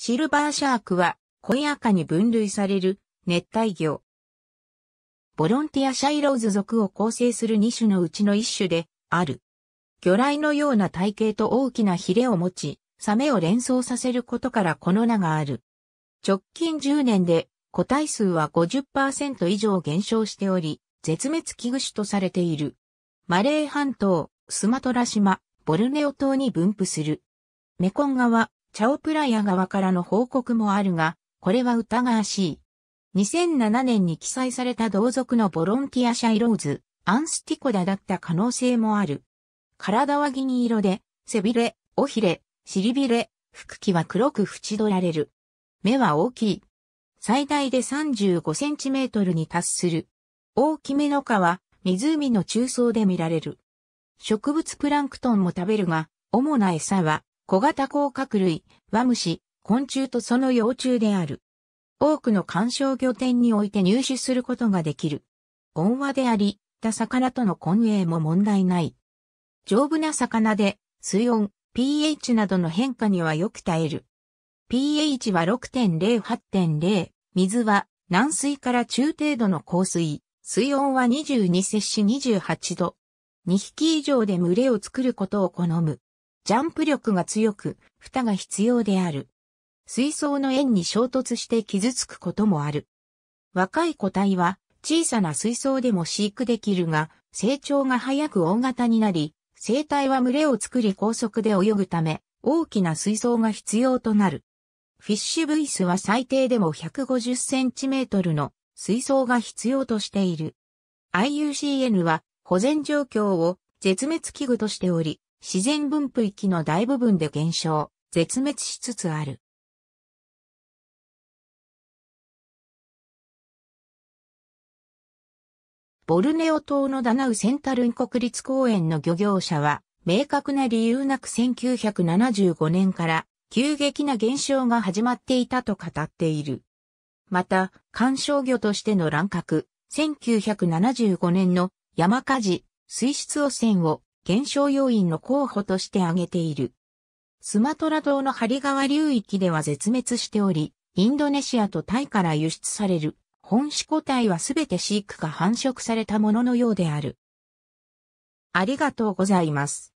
シルバーシャークは、小屋赤に分類される熱帯魚。ボロンティアシャイローズ属を構成する2種のうちの1種である。魚雷のような体型と大きなヒレを持ち、サメを連想させることからこの名がある。直近10年で個体数は50%以上減少しており、絶滅危惧種とされている。マレー半島、スマトラ島、ボルネオ島に分布する。メコン川、チャオプラヤ側からの報告もあるが、これは疑わしい。2007年に記載された同族のボロンティアシャイローズ、アンスティコダだった可能性もある。体は銀色で、背びれ、尾ひれ、尻びれ、腹器は黒く縁取られる。目は大きい。最大で3 5センチメートルに達する。大きめの蚊は湖の中層で見られる。植物プランクトンも食べるが、主な餌は小型甲殻類、ワムシ、昆虫とその幼虫である。多くの観賞魚店において入手することができる。温和であり、た魚との混泳も問題ない。丈夫な魚で、水温、pH などの変化にはよく耐える。pH は6.0-8.0、水は軟水から中程度の硬水、水温は22摂氏28度。2匹以上で群れを作ることを好む。ジャンプ力が強く、蓋が必要である。水槽の円に衝突して傷つくこともある。若い個体は小さな水槽でも飼育できるが、成長が早く大型になり、生態は群れを作り高速で泳ぐため、大きな水槽が必要となる。フィッシュブイスは最低でも150センチメートルの水槽が必要としている。IUCN は保全状況を絶滅危惧としており、自然分布域の大部分で減少、絶滅しつつある。ボルネオ島のダナウセンタルン国立公園の漁業者は、明確な理由なく1975年から急激な減少が始まっていたと語っている。また、観賞魚としての乱獲、1975年の山火事、水質汚染を減少要因の候補として挙げている。スマトラ島のハリ川流域では絶滅しており、インドネシアとタイから輸出される本種個体はすべて飼育か繁殖されたもののようである。ありがとうございます。